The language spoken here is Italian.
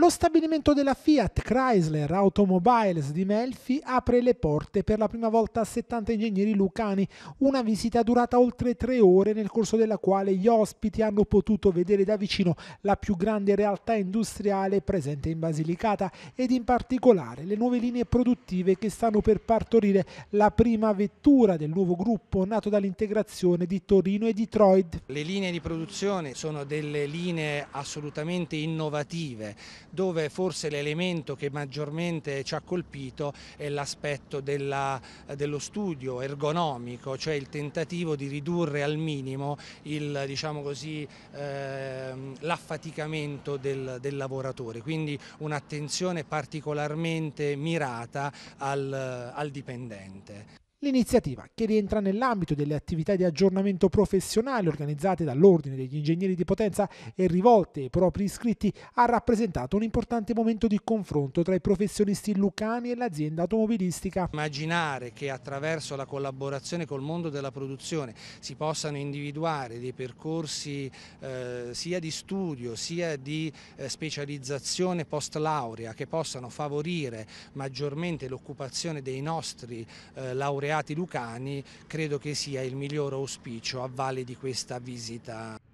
Lo stabilimento della Fiat Chrysler Automobiles di Melfi apre le porte per la prima volta a 70 ingegneri lucani, una visita durata oltre tre ore nel corso della quale gli ospiti hanno potuto vedere da vicino la più grande realtà industriale presente in Basilicata ed in particolare le nuove linee produttive che stanno per partorire la prima vettura del nuovo gruppo nato dall'integrazione di Torino e Detroit. Le linee di produzione sono delle linee assolutamente innovative dove forse l'elemento che maggiormente ci ha colpito è l'aspetto eh, dello studio ergonomico, cioè il tentativo di ridurre al minimo diciamo ehm, l'affaticamento diciamo eh, del, del, lavoratore, quindi un'attenzione particolarmente mirata al, al dipendente. L'iniziativa, che rientra nell'ambito delle attività di aggiornamento professionale organizzate dall'Ordine degli Ingegneri di Potenza e rivolte ai propri iscritti, ha rappresentato un importante momento di confronto tra i professionisti lucani e l'azienda automobilistica. Immaginare che attraverso la collaborazione col mondo della produzione si possano individuare dei percorsi eh, sia di studio sia di eh, specializzazione post laurea che possano favorire maggiormente l'occupazione dei nostri eh, laureati laureati lucani credo che sia il miglior auspicio a valle di questa visita.